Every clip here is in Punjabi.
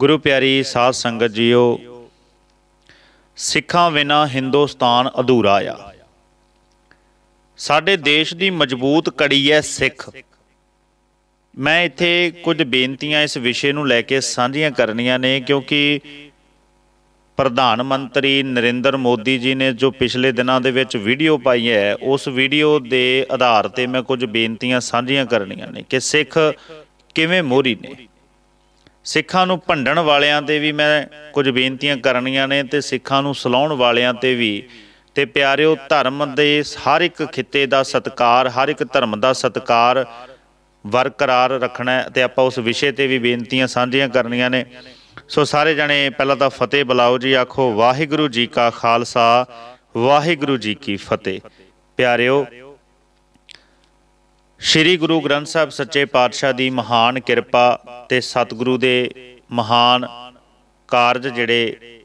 ਗੁਰੂ ਪਿਆਰੀ ਸਾਧ ਸੰਗਤ ਜੀਓ ਸਿੱਖਾਂ ਬਿਨਾ ਹਿੰਦੁਸਤਾਨ ਅਧੂਰਾ ਆ ਸਾਡੇ ਦੇਸ਼ ਦੀ ਮਜ਼ਬੂਤ ਕੜੀ ਹੈ ਸਿੱਖ ਮੈਂ ਇੱਥੇ ਕੁਝ ਬੇਨਤੀਆਂ ਇਸ ਵਿਸ਼ੇ ਨੂੰ ਲੈ ਕੇ ਸਾਂਝੀਆਂ ਕਰਨੀਆਂ ਨੇ ਕਿਉਂਕਿ ਪ੍ਰਧਾਨ ਮੰਤਰੀ ਨਰਿੰਦਰ ਮੋਦੀ ਜੀ ਨੇ ਜੋ ਪਿਛਲੇ ਦਿਨਾਂ ਦੇ ਵਿੱਚ ਵੀਡੀਓ ਪਾਈ ਹੈ ਉਸ ਵੀਡੀਓ ਦੇ ਆਧਾਰ ਤੇ ਮੈਂ ਕੁਝ ਬੇਨਤੀਆਂ ਸਾਂਝੀਆਂ ਕਰਨੀਆਂ ਨੇ ਕਿ ਸਿੱਖ ਕਿਵੇਂ ਮੋਰੀ ਨੇ ਸਿੱਖਾਂ ਨੂੰ ਭੰਡਣ ਵਾਲਿਆਂ ਤੇ ਵੀ ਮੈਂ ਕੁਝ ਬੇਨਤੀਆਂ ਕਰਨੀਆਂ ਨੇ ਤੇ ਸਿੱਖਾਂ ਨੂੰ ਸਲਾਉਣ ਵਾਲਿਆਂ ਤੇ ਵੀ ਤੇ ਪਿਆਰਿਓ ਧਰਮ ਦੇ ਹਰ ਇੱਕ ਖਿੱਤੇ ਦਾ ਸਤਕਾਰ ਹਰ ਇੱਕ ਧਰਮ ਦਾ ਸਤਕਾਰ ਵਰਕਰਾਰ ਰੱਖਣਾ ਤੇ ਆਪਾਂ ਉਸ ਵਿਸ਼ੇ ਤੇ ਵੀ ਬੇਨਤੀਆਂ ਸਾਂਝੀਆਂ ਕਰਨੀਆਂ ਨੇ ਸੋ ਸਾਰੇ ਜਣੇ ਪਹਿਲਾਂ ਤਾਂ ਫਤਿਹ ਬੁਲਾਓ ਜੀ ਆਖੋ ਵਾਹਿਗੁਰੂ ਜੀ ਕਾ ਖਾਲਸਾ ਵਾਹਿਗੁਰੂ ਜੀ ਕੀ ਫਤਿਹ ਪਿਆਰਿਓ ਸ਼੍ਰੀ ਗੁਰੂ ਗ੍ਰੰਥ ਸਾਹਿਬ ਸੱਚੇ ਪਾਤਸ਼ਾਹ ਦੀ ਮਹਾਨ ਕਿਰਪਾ ਤੇ ਸਤਿਗੁਰੂ ਦੇ ਮਹਾਨ ਕਾਰਜ ਜਿਹੜੇ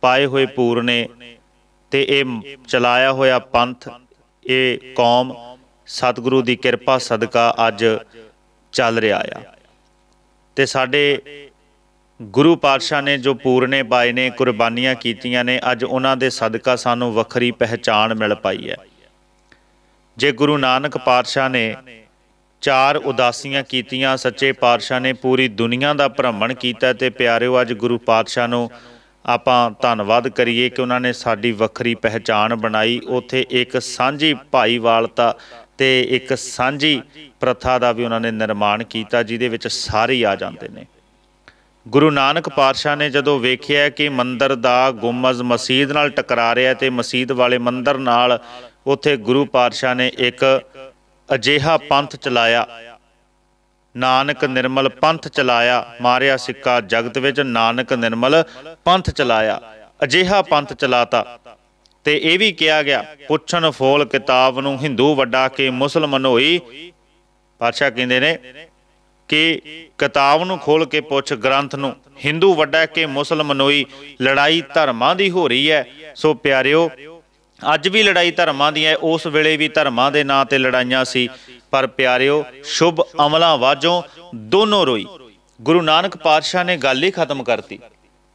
ਪਾਏ ਹੋਏ ਪੂਰ ਨੇ ਤੇ ਇਹ ਚਲਾਇਆ ਹੋਇਆ ਪੰਥ ਇਹ ਕੌਮ ਸਤਿਗੁਰੂ ਦੀ ਕਿਰਪਾ ਸਦਕਾ ਅੱਜ ਚੱਲ ਰਿਹਾ ਆ ਤੇ ਸਾਡੇ ਗੁਰੂ ਪਾਤਸ਼ਾਹ ਨੇ ਜੋ ਪੂਰਨੇ ਪਾਏ ਨੇ ਕੁਰਬਾਨੀਆਂ ਕੀਤੀਆਂ ਨੇ ਅੱਜ ਉਹਨਾਂ ਦੇ ਸਦਕਾ ਸਾਨੂੰ ਵੱਖਰੀ ਪਹਿਚਾਣ ਮਿਲ ਪਾਈ ਹੈ ਜੇ ਗੁਰੂ ਨਾਨਕ ਪਾਤਸ਼ਾਹ ਨੇ ਚਾਰ ਉਦਾਸੀਆਂ ਕੀਤੀਆਂ ਸੱਚੇ ਪਾਤਸ਼ਾਹ ਨੇ ਪੂਰੀ ਦੁਨੀਆ ਦਾ ਭ੍ਰਮਣ ਕੀਤਾ ਤੇ ਪਿਆਰਿਓ ਅੱਜ ਗੁਰੂ ਪਾਤਸ਼ਾਹ ਨੂੰ ਆਪਾਂ ਧੰਨਵਾਦ ਕਰੀਏ ਕਿ ਉਹਨਾਂ ਨੇ ਸਾਡੀ ਵੱਖਰੀ ਪਹਿਚਾਣ ਬਣਾਈ ਉਥੇ ਇੱਕ ਸਾਂਝੀ ਭਾਈਵਾਲਤਾ ਤੇ ਇੱਕ ਸਾਂਝੀ ਪ੍ਰਥਾ ਦਾ ਵੀ ਉਹਨਾਂ ਨੇ ਨਿਰਮਾਣ ਕੀਤਾ ਜਿਹਦੇ ਵਿੱਚ ਸਾਰੇ ਆ ਜਾਂਦੇ ਨੇ ਗੁਰੂ ਨਾਨਕ ਪਾਤਸ਼ਾਹ ਨੇ ਜਦੋਂ ਵੇਖਿਆ ਕਿ ਮੰਦਰ ਦਾ ਗੁੰਮਜ਼ ਮਸਜਿਦ ਨਾਲ ਟਕਰਾ ਰਿਹਾ ਤੇ ਮਸਜਿਦ ਵਾਲੇ ਮੰਦਰ ਨਾਲ ਉੱਥੇ ਗੁਰੂ ਪਾਤਸ਼ਾਹ ਨੇ ਇੱਕ ਅਜੇਹਾ ਪੰਥ ਚਲਾਇਆ ਨਾਨਕ ਨਿਰਮਲ ਪੰਥ ਚਲਾਇਆ ਮਾਰਿਆ ਸਿੱਕਾ ਜਗਤ ਵਿੱਚ ਨਾਨਕ ਨਿਰਮਲ ਪੰਥ ਚਲਾਇਆ ਅਜੇਹਾ ਪੰਥ ਚਲਾਤਾ ਤੇ ਇਹ ਵੀ ਕਿਹਾ ਗਿਆ ਪੁੱਛਣ ਫੋਲ ਕਿਤਾਬ ਨੂੰ ਹਿੰਦੂ ਵੱਡਾ ਕੇ ਮੁਸਲਮਨ ਹੋਈ ਪਾਤਸ਼ਾਹ ਕਹਿੰਦੇ ਨੇ ਕਿ ਕਿਤਾਬ ਨੂੰ ਖੋਲ ਕੇ ਪੁੱਛ ਗ੍ਰੰਥ ਨੂੰ ਹਿੰਦੂ ਵੱਡਾ ਕੇ ਮੁਸਲਮਨ ਹੋਈ ਲੜਾਈ ਧਰਮਾਂ ਦੀ ਹੋ ਰਹੀ ਹੈ ਸੋ ਪਿਆਰਿਓ ਅੱਜ ਵੀ ਲੜਾਈ ਧਰਮਾਂ ਦੀ ਹੈ ਉਸ ਵੇਲੇ ਵੀ ਧਰਮਾਂ ਦੇ ਨਾਂ ਤੇ ਲੜਾਈਆਂ ਸੀ ਪਰ ਪਿਆਰਿਓ ਸ਼ੁਭ ਅਮਲਾਂ ਵਾਜੋਂ ਦੋਨੋਂ ਰੋਈ ਗੁਰੂ ਨਾਨਕ ਪਾਤਸ਼ਾਹ ਨੇ ਗੱਲ ਹੀ ਖਤਮ ਕਰਤੀ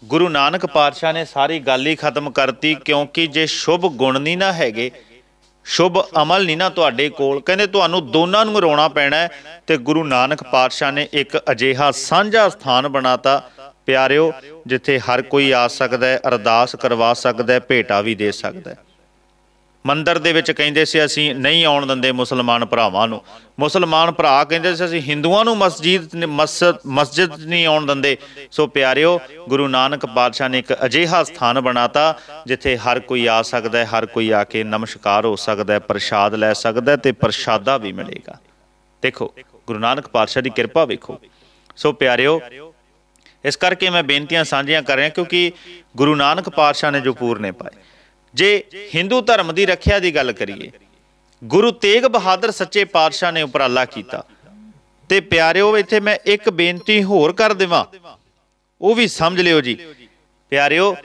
ਗੁਰੂ ਨਾਨਕ ਪਾਤਸ਼ਾਹ ਨੇ ਸਾਰੀ ਗੱਲ ਹੀ ਖਤਮ ਕਰਤੀ ਕਿਉਂਕਿ ਜੇ ਸ਼ੁਭ ਗੁਣ ਨਹੀਂ ਨਾ ਹੈਗੇ ਸ਼ੁਭ ਅਮਲ ਨਹੀਂ ਨਾ ਤੁਹਾਡੇ ਕੋਲ ਕਹਿੰਦੇ ਤੁਹਾਨੂੰ ਦੋਨਾਂ ਨੂੰ ਰੋਣਾ ਪੈਣਾ ਤੇ ਗੁਰੂ ਨਾਨਕ ਪਾਤਸ਼ਾਹ ਨੇ ਇੱਕ ਅਜੀਹਾ ਸਾਂਝਾ ਸਥਾਨ ਬਣਾਤਾ ਪਿਆਰਿਓ ਜਿੱਥੇ ਹਰ ਕੋਈ ਆ ਸਕਦਾ ਹੈ ਅਰਦਾਸ ਕਰਵਾ ਸਕਦਾ ਹੈ ਭੇਟਾ ਵੀ ਦੇ ਸਕਦਾ ਹੈ ਮੰਦਰ ਦੇ ਵਿੱਚ ਕਹਿੰਦੇ ਸੀ ਅਸੀਂ ਨਹੀਂ ਆਉਣ ਦਿੰਦੇ ਮੁਸਲਮਾਨ ਭਰਾਵਾਂ ਨੂੰ ਮੁਸਲਮਾਨ ਭਰਾ ਕਹਿੰਦੇ ਸੀ ਅਸੀਂ ਹਿੰਦੂਆਂ ਨੂੰ ਮਸਜਿਦ ਮਸਜਿਦ ਨਹੀਂ ਆਉਣ ਦਿੰਦੇ ਸੋ ਪਿਆਰਿਓ ਗੁਰੂ ਨਾਨਕ ਪਾਤਸ਼ਾਹ ਨੇ ਇੱਕ ਅਜੀਹਾ ਸਥਾਨ ਬਣਾਤਾ ਜਿੱਥੇ ਹਰ ਕੋਈ ਆ ਸਕਦਾ ਹੈ ਹਰ ਕੋਈ ਆ ਕੇ ਨਮਸਕਾਰ ਹੋ ਸਕਦਾ ਹੈ ਪ੍ਰਸ਼ਾਦ ਲੈ ਸਕਦਾ ਹੈ ਤੇ ਪ੍ਰਸ਼ਾਦਾ ਵੀ ਮਿਲੇਗਾ ਦੇਖੋ ਗੁਰੂ ਨਾਨਕ ਪਾਤਸ਼ਾਹ ਦੀ ਕਿਰਪਾ ਵੇਖੋ ਸੋ ਪਿਆਰਿਓ ਇਸ ਕਰਕੇ ਮੈਂ ਬੇਨਤੀਆਂ ਸਾਂਝੀਆਂ ਕਰ ਰਿਹਾ ਕਿਉਂਕਿ ਗੁਰੂ ਨਾਨਕ ਪਾਤਸ਼ਾਹ ਨੇ ਜੋ ਪੂਰਨੇ ਪਾਏ ਜੇ Hindu ਧਰਮ ਦੀ ਰੱਖਿਆ ਦੀ ਗੱਲ ਕਰੀਏ ਗੁਰੂ ਤੇਗ ਬਹਾਦਰ ਸੱਚੇ ਪਾਤਸ਼ਾਹ ਨੇ ਉਪਰਾਲਾ ਕੀਤਾ ਤੇ ਪਿਆਰਿਓ ਇੱਥੇ ਮੈਂ ਇੱਕ ਬੇਨਤੀ ਹੋਰ ਕਰ ਦੇਵਾਂ ਉਹ ਵੀ ਸਮਝ ਲਿਓ ਜੀ ਪਿਆਰਿਓ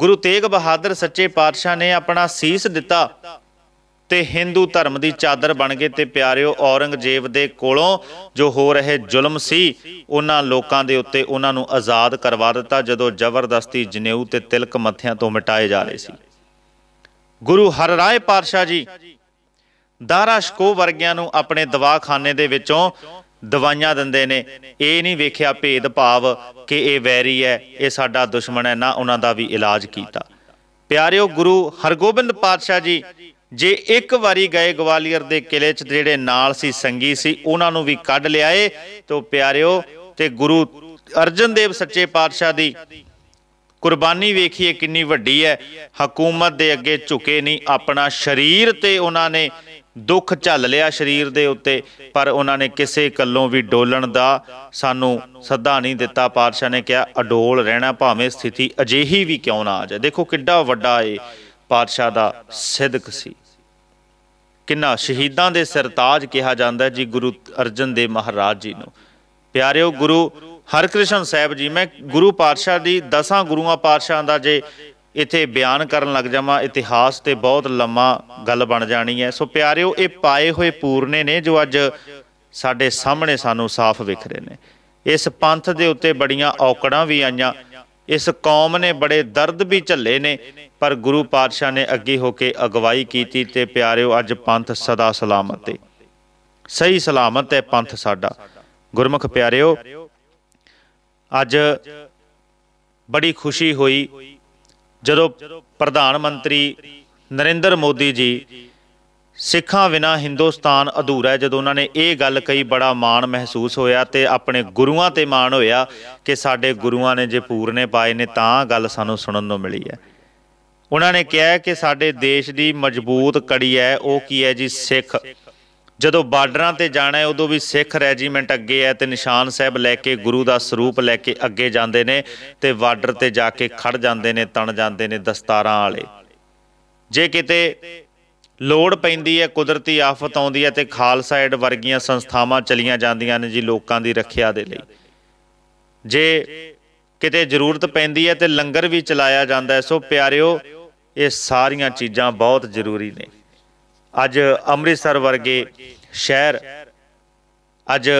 ਗੁਰੂ ਤੇਗ ਬਹਾਦਰ ਸੱਚੇ ਪਾਤਸ਼ਾਹ ਨੇ ਆਪਣਾ ਸੀਸ ਦਿੱਤਾ ਤੇ Hindu ਧਰਮ ਦੀ ਚਾਦਰ ਬਣ ਗਏ ਤੇ ਪਿਆਰਿਓ ਔਰੰਗਜ਼ੇਬ ਦੇ ਕੋਲੋਂ ਜੋ ਹੋ ਰਹੇ ਜ਼ੁਲਮ ਸੀ ਉਹਨਾਂ ਲੋਕਾਂ ਦੇ ਉੱਤੇ ਉਹਨਾਂ ਨੂੰ ਆਜ਼ਾਦ ਕਰਵਾ ਦਿੱਤਾ ਜਦੋਂ ਜ਼ਬਰਦਸਤੀ ਜਨੇਊ ਤੇ ਤਿਲਕ ਮੱਥਿਆਂ ਤੋਂ ਮਿਟਾਏ ਜਾ ਰਹੇ ਸੀ ਗੁਰੂ ਹਰਰਾਏ ਪਾਤਸ਼ਾਹ ਜੀ ਦਾਰਾ ਸ਼ਕੋ ਵਰਗਿਆਂ ਨੂੰ ਆਪਣੇ ਦਵਾਖਾਨੇ ਦੇ ਵਿੱਚੋਂ ਦਵਾਈਆਂ ਦਿੰਦੇ ਨੇ ਇਹ ਨਹੀਂ ਵੇਖਿਆ ਭੇਦ ਭਾਵ ਕਿ ਇਹ ਵੈਰੀ ਹੈ ਇਹ ਸਾਡਾ ਦੁਸ਼ਮਣ ਹੈ ਨਾ ਉਹਨਾਂ ਦਾ ਵੀ ਇਲਾਜ ਕੀਤਾ ਪਿਆਰਿਓ ਗੁਰੂ ਹਰਗੋਬਿੰਦ ਪਾਤਸ਼ਾਹ ਜੀ ਜੇ ਇੱਕ ਵਾਰੀ ਗਏ ਗਵਾਲੀਅਰ ਦੇ ਕਿਲੇ 'ਚ ਜਿਹੜੇ ਨਾਲ ਸੀ ਸੰਗੀ ਸੀ ਉਹਨਾਂ ਨੂੰ ਵੀ ਕੱਢ ਲਿਆਏ ਤੋ ਪਿਆਰਿਓ ਤੇ ਗੁਰੂ ਅਰਜਨ ਦੇਵ ਸੱਚੇ ਪਾਤਸ਼ਾਹ ਦੀ ਕੁਰਬਾਨੀ ਵੇਖੀਏ ਕਿੰਨੀ ਵੱਡੀ ਹੈ ਹਕੂਮਤ ਦੇ ਅੱਗੇ ਝੁਕੇ ਨਹੀਂ ਆਪਣਾ ਸਰੀਰ ਤੇ ਉਹਨਾਂ ਨੇ ਦੁੱਖ ਝੱਲ ਲਿਆ ਸਰੀਰ ਦੇ ਉੱਤੇ ਪਰ ਉਹਨਾਂ ਨੇ ਕਿਸੇ ਕੱਲੋਂ ਵੀ ਡੋਲਣ ਦਾ ਸਾਨੂੰ ਸੱਦਾ ਨਹੀਂ ਦਿੱਤਾ ਪਾਤਸ਼ਾਹ ਨੇ ਕਿਹਾ ਅਡੋਲ ਰਹਿਣਾ ਭਾਵੇਂ ਸਥਿਤੀ ਅਜੇਹੀ ਵੀ ਕਿਉਂ ਨਾ ਆ ਜਾਏ ਦੇਖੋ ਕਿੱਡਾ ਵੱਡਾ ਏ ਪਾਤਸ਼ਾਹ ਦਾ ਸਿਦਕ ਸੀ ਕਿੰਨਾ ਸ਼ਹੀਦਾਂ ਦੇ ਸਰਤਾਜ ਕਿਹਾ ਜਾਂਦਾ ਜੀ ਗੁਰੂ ਅਰਜਨ ਦੇ ਮਹਾਰਾਜ ਜੀ ਨੂੰ ਪਿਆਰਿਓ ਗੁਰੂ ਹਰਕ੍ਰਿਸ਼ਨ ਸਾਹਿਬ ਜੀ ਮੈਂ ਗੁਰੂ ਪਾਤਸ਼ਾਹ ਦੀ ਦਸਾਂ ਗੁਰੂਆਂ ਪਾਤਸ਼ਾਹਾਂ ਦਾ ਜੇ ਇੱਥੇ ਬਿਆਨ ਕਰਨ ਲੱਗ ਜਾਵਾਂ ਇਤਿਹਾਸ ਤੇ ਬਹੁਤ ਲੰਮਾ ਗੱਲ ਬਣ ਜਾਣੀ ਹੈ ਸੋ ਪਿਆਰਿਓ ਇਹ ਪਾਏ ਹੋਏ ਪੂਰਨੇ ਨੇ ਜੋ ਅੱਜ ਸਾਡੇ ਸਾਹਮਣੇ ਸਾਨੂੰ ਸਾਫ਼ ਵਿਖ ਰਹੇ ਨੇ ਇਸ ਪੰਥ ਦੇ ਉੱਤੇ ਬੜੀਆਂ ਔਕੜਾਂ ਵੀ ਆਈਆਂ ਇਸ ਕੌਮ ਨੇ ਬੜੇ ਦਰਦ ਵੀ ਝੱਲੇ ਨੇ ਪਰ ਗੁਰੂ ਪਾਤਸ਼ਾਹ ਨੇ ਅੱਗੇ ਹੋ ਕੇ ਅਗਵਾਈ ਕੀਤੀ ਤੇ ਪਿਆਰਿਓ ਅੱਜ ਪੰਥ ਸਦਾ ਸਲਾਮਤ ਹੈ ਸਹੀ ਸਲਾਮਤ ਹੈ ਪੰਥ ਸਾਡਾ ਗੁਰਮੁਖ ਪਿਆਰਿਓ ਅੱਜ ਬੜੀ ਖੁਸ਼ੀ ਹੋਈ ਜਦੋਂ ਪ੍ਰਧਾਨ ਮੰਤਰੀ ਨਰਿੰਦਰ ਮੋਦੀ ਜੀ ਸਿੱਖਾਂ ਬਿਨਾ ਹਿੰਦੁਸਤਾਨ ਅਧੂਰਾ ਹੈ ਜਦੋਂ ਉਹਨਾਂ ਨੇ ਇਹ ਗੱਲ ਕਹੀ ਬੜਾ ਮਾਣ ਮਹਿਸੂਸ ਹੋਇਆ ਤੇ ਆਪਣੇ ਗੁਰੂਆਂ ਤੇ ਮਾਣ ਹੋਇਆ ਕਿ ਸਾਡੇ ਗੁਰੂਆਂ ਨੇ ਜੇ ਪੂਰਨੇ ਪਾਏ ਨੇ ਤਾਂ ਗੱਲ ਸਾਨੂੰ ਸੁਣਨ ਨੂੰ ਮਿਲੀ ਹੈ ਉਹਨਾਂ ਨੇ ਕਿਹਾ ਕਿ ਸਾਡੇ ਦੇਸ਼ ਦੀ ਮਜ਼ਬੂਤ ਕੜੀ ਹੈ ਉਹ ਕੀ ਹੈ ਜੀ ਸਿੱਖ ਜਦੋਂ ਬਾਰਡਰਾਂ ਤੇ ਜਾਣਾ ਹੈ ਉਦੋਂ ਵੀ ਸਿੱਖ ਰੈਜੀਮੈਂਟ ਅੱਗੇ ਹੈ ਤੇ ਨਿਸ਼ਾਨ ਸਾਹਿਬ ਲੈ ਕੇ ਗੁਰੂ ਦਾ ਸਰੂਪ ਲੈ ਕੇ ਅੱਗੇ ਜਾਂਦੇ ਨੇ ਤੇ ਬਾਰਡਰ ਤੇ ਜਾ ਕੇ ਖੜ ਜਾਂਦੇ ਨੇ ਤਣ ਜਾਂਦੇ ਨੇ ਦਸਤਾਰਾਂ ਵਾਲੇ ਜੇ ਕਿਤੇ ਲੋੜ ਪੈਂਦੀ ਹੈ ਕੁਦਰਤੀ ਆਫਤ ਆਉਂਦੀ ਹੈ ਤੇ ਖਾਲਸਾ ਏਡ ਵਰਗੀਆਂ ਸੰਸਥਾਵਾਂ ਚਲੀਆਂ ਜਾਂਦੀਆਂ ਨੇ ਜੀ ਲੋਕਾਂ ਦੀ ਰੱਖਿਆ ਦੇ ਲਈ ਜੇ ਕਿਤੇ ਜ਼ਰੂਰਤ ਪੈਂਦੀ ਹੈ ਤੇ ਲੰਗਰ ਵੀ ਚਲਾਇਆ ਜਾਂਦਾ ਹੈ ਸੋ ਪਿਆਰਿਓ ਇਹ ਸਾਰੀਆਂ ਚੀਜ਼ਾਂ ਬਹੁਤ ਜ਼ਰੂਰੀ ਨੇ ਅੱਜ ਅੰਮ੍ਰਿਤਸਰ ਵਰਗੇ ਸ਼ਹਿਰ ਅੱਜ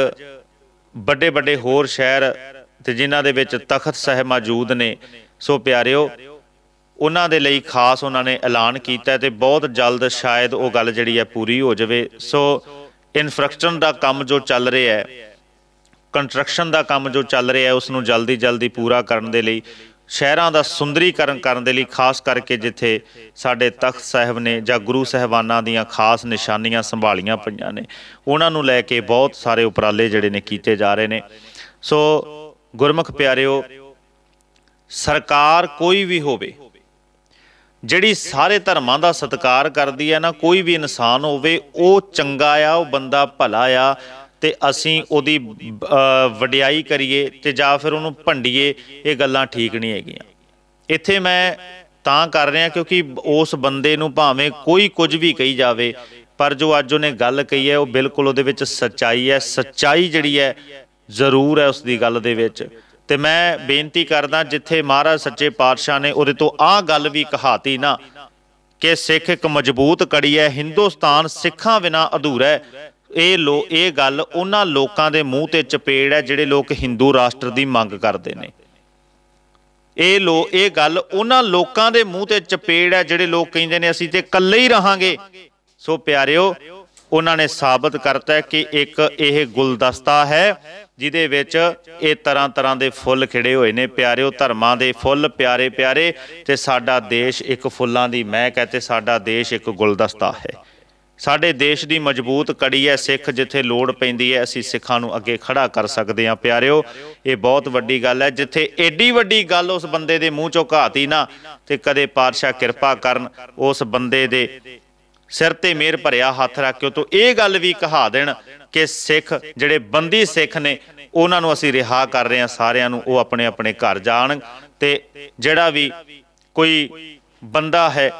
ਵੱਡੇ ਵੱਡੇ ਹੋਰ ਸ਼ਹਿਰ ਤੇ ਜਿਨ੍ਹਾਂ ਦੇ ਵਿੱਚ ਤਖਤ ਸਾਹਿਬ ਮੌਜੂਦ ਨੇ ਸੋ ਪਿਆਰਿਓ ਉਹਨਾਂ ਦੇ ਲਈ ਖਾਸ ਉਹਨਾਂ ਨੇ ਐਲਾਨ ਕੀਤਾ ਤੇ ਬਹੁਤ ਜਲਦ ਸ਼ਾਇਦ ਉਹ ਗੱਲ ਜਿਹੜੀ ਹੈ ਪੂਰੀ ਹੋ ਜਾਵੇ ਸੋ ਇਨਫਰਾਸਟ੍ਰਕਚਰ ਦਾ ਕੰਮ ਜੋ ਚੱਲ ਰਿਹਾ ਹੈ ਕੰਸਟਰਕਸ਼ਨ ਦਾ ਕੰਮ ਜੋ ਚੱਲ ਰਿਹਾ ਹੈ ਉਸ ਨੂੰ ਜਲਦੀ ਜਲਦੀ ਪੂਰਾ ਕਰਨ ਦੇ ਲਈ ਸ਼ਹਿਰਾਂ ਦਾ ਸੁੰਦਰੀਕਰਨ ਕਰਨ ਦੇ ਲਈ ਖਾਸ ਕਰਕੇ ਜਿੱਥੇ ਸਾਡੇ ਤਖਤ ਸਾਹਿਬ ਨੇ ਜਾਂ ਗੁਰੂ ਸਹਿਬਾਨਾਂ ਦੀਆਂ ਖਾਸ ਨਿਸ਼ਾਨੀਆਂ ਸੰਭਾਲੀਆਂ ਪਈਆਂ ਨੇ ਉਹਨਾਂ ਨੂੰ ਲੈ ਕੇ ਬਹੁਤ ਸਾਰੇ ਉਪਰਾਲੇ ਜਿਹੜੇ ਨੇ ਕੀਤੇ ਜਾ ਰਹੇ ਨੇ ਸੋ ਗੁਰਮੁਖ ਪਿਆਰਿਓ ਸਰਕਾਰ ਕੋਈ ਵੀ ਹੋਵੇ ਜਿਹੜੀ ਸਾਰੇ ਧਰਮਾਂ ਦਾ ਸਤਿਕਾਰ ਕਰਦੀ ਹੈ ਨਾ ਕੋਈ ਵੀ ਇਨਸਾਨ ਹੋਵੇ ਉਹ ਚੰਗਾ ਆ ਉਹ ਬੰਦਾ ਭਲਾ ਆ ਤੇ ਅਸੀਂ ਉਹਦੀ ਵਡਿਆਈ ਕਰੀਏ ਤੇ ਜਾਂ ਫਿਰ ਉਹਨੂੰ ਭੰਡੀਏ ਇਹ ਗੱਲਾਂ ਠੀਕ ਨਹੀਂ ਹੈਗੀਆਂ ਇੱਥੇ ਮੈਂ ਤਾਂ ਕਰ ਰਿਹਾ ਕਿਉਂਕਿ ਉਸ ਬੰਦੇ ਨੂੰ ਭਾਵੇਂ ਕੋਈ ਕੁਝ ਵੀ ਕਹੀ ਜਾਵੇ ਪਰ ਜੋ ਅੱਜ ਉਹਨੇ ਗੱਲ ਕਹੀ ਹੈ ਉਹ ਬਿਲਕੁਲ ਉਹਦੇ ਵਿੱਚ ਸੱਚਾਈ ਹੈ ਸੱਚਾਈ ਜਿਹੜੀ ਹੈ ਜ਼ਰੂਰ ਹੈ ਉਸ ਦੀ ਗੱਲ ਦੇ ਵਿੱਚ ਤੇ ਮੈਂ ਬੇਨਤੀ ਕਰਦਾ ਜਿੱਥੇ ਮਹਾਰਾਜ ਸੱਚੇ ਪਾਤਸ਼ਾਹ ਨੇ ਉਹਦੇ ਤੋਂ ਆਹ ਗੱਲ ਵੀ ਕਹਾਤੀ ਨਾ ਕਿ ਸਿੱਖ ਇੱਕ ਮਜ਼ਬੂਤ ਕੜੀ ਹੈ ਹਿੰਦੁਸਤਾਨ ਸਿੱਖਾਂ ਬਿਨਾ ਅਧੂਰਾ ਹੈ ਇਹ ਲੋ ਇਹ ਗੱਲ ਉਹਨਾਂ ਲੋਕਾਂ ਦੇ ਮੂੰਹ ਤੇ ਚਪੇੜ ਹੈ ਜਿਹੜੇ ਲੋਕ ਹਿੰਦੂ ਰਾਸ਼ਟਰ ਦੀ ਮੰਗ ਕਰਦੇ ਨੇ ਇਹ ਲੋ ਇਹ ਗੱਲ ਉਹਨਾਂ ਲੋਕਾਂ ਦੇ ਮੂੰਹ ਤੇ ਚਪੇੜ ਹੈ ਜਿਹੜੇ ਲੋਕ ਕਹਿੰਦੇ ਨੇ ਅਸੀਂ ਤੇ ਇਕੱਲੇ ਹੀ ਰਹਾਂਗੇ ਸੋ ਪਿਆਰਿਓ ਉਹਨਾਂ ਨੇ ਸਾਬਤ ਕਰਤਾ ਕਿ ਇੱਕ ਇਹ ਗੁਲਦਸਤਾ ਹੈ ਜਿਹਦੇ ਵਿੱਚ ਇਹ ਤਰ੍ਹਾਂ ਤਰ੍ਹਾਂ ਦੇ ਫੁੱਲ ਖਿੜੇ ਹੋਏ ਨੇ ਪਿਆਰਿਓ ਧਰਮਾਂ ਦੇ ਫੁੱਲ ਪਿਆਰੇ ਪਿਆਰੇ ਤੇ ਸਾਡਾ ਦੇਸ਼ ਇੱਕ ਫੁੱਲਾਂ ਦੀ ਮਹਿਕ ਹੈ ਤੇ ਸਾਡਾ ਦੇਸ਼ ਇੱਕ ਗੁਲਦਸਤਾ ਹੈ ਸਾਡੇ ਦੇਸ਼ ਦੀ ਮਜ਼ਬੂਤ ਕੜੀ ਹੈ ਸਿੱਖ ਜਿੱਥੇ ਲੋੜ ਪੈਂਦੀ ਹੈ ਅਸੀਂ ਸਿੱਖਾਂ ਨੂੰ ਅੱਗੇ ਖੜਾ ਕਰ ਸਕਦੇ ਹਾਂ ਪਿਆਰਿਓ ਇਹ ਬਹੁਤ ਵੱਡੀ ਗੱਲ ਹੈ ਜਿੱਥੇ ਏਡੀ ਵੱਡੀ ਗੱਲ ਉਸ ਬੰਦੇ ਦੇ ਮੂੰਹ ਚੋਂ ਘਾਤੀ ਨਾ ਤੇ ਕਦੇ ਪਾਤਸ਼ਾਹ ਕਿਰਪਾ ਕਰਨ ਉਸ ਬੰਦੇ ਦੇ ਸਿਰ ਤੇ ਮੇਰ ਭਰਿਆ ਹੱਥ ਰੱਖ ਕੇ ਤੋਂ ਇਹ ਗੱਲ ਵੀ ਕਹਾ ਦੇਣ ਕਿ ਸਿੱਖ ਜਿਹੜੇ ਬੰਦੀ ਸਿੱਖ ਨੇ ਉਹਨਾਂ ਨੂੰ ਅਸੀਂ ਰਿਹਾ ਕਰ ਰਹੇ ਹਾਂ ਸਾਰਿਆਂ ਨੂੰ ਉਹ ਆਪਣੇ ਆਪਣੇ ਘਰ ਜਾਣ ਤੇ ਜਿਹੜਾ ਵੀ ਕੋਈ ਬੰਦਾ ਹੈ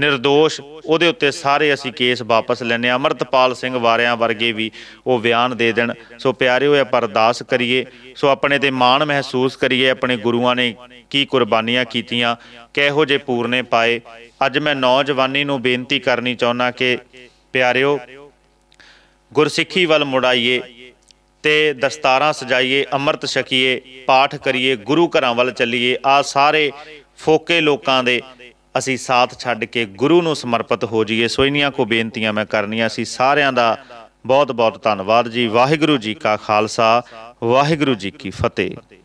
ਨਿਰਦੋਸ਼ ਉਹਦੇ ਉੱਤੇ ਸਾਰੇ ਅਸੀਂ ਕੇਸ ਵਾਪਸ ਲੈਨੇ ਅਮਰਤਪਾਲ ਸਿੰਘ ਵਾਰਿਆਂ ਵਰਗੇ ਵੀ ਉਹ ਬਿਆਨ ਦੇ ਦੇਣ ਸੋ ਪਿਆਰਿਓ ਇਹ ਪਰਦਾਸ ਕਰੀਏ ਸੋ ਆਪਣੇ ਤੇ ਮਾਣ ਮਹਿਸੂਸ ਕਰੀਏ ਆਪਣੇ ਗੁਰੂਆਂ ਨੇ ਕੀ ਕੁਰਬਾਨੀਆਂ ਕੀਤੀਆਂ ਕਿਹੋ ਜੇ ਪੂਰਨੇ ਪਾਏ ਅੱਜ ਮੈਂ ਨੌਜਵਾਨੀ ਨੂੰ ਬੇਨਤੀ ਕਰਨੀ ਚਾਹੁੰਦਾ ਕਿ ਪਿਆਰਿਓ ਗੁਰਸਿੱਖੀ ਵੱਲ ਮੁੜਾਈਏ ਤੇ ਦਸਤਾਰਾਂ ਸਜਾਈਏ ਅੰਮ੍ਰਿਤ ਛਕੀਏ ਪਾਠ ਕਰੀਏ ਗੁਰੂ ਘਰਾਂ ਵੱਲ ਚੱਲੀਏ ਆ ਸਾਰੇ ਫੋਕੇ ਲੋਕਾਂ ਦੇ ਅਸੀਂ ਸਾਥ ਛੱਡ ਕੇ ਗੁਰੂ ਨੂੰ ਸਮਰਪਿਤ ਹੋ ਜਾਈਏ ਸੋ ਇਨੀਆਂ ਕੋ ਬੇਨਤੀਆਂ ਮੈਂ ਕਰਨੀਆਂ ਸੀ ਸਾਰਿਆਂ ਦਾ ਬਹੁਤ ਬਹੁਤ ਧੰਨਵਾਦ ਜੀ ਵਾਹਿਗੁਰੂ ਜੀ ਕਾ ਖਾਲਸਾ ਵਾਹਿਗੁਰੂ ਜੀ ਕੀ ਫਤਿਹ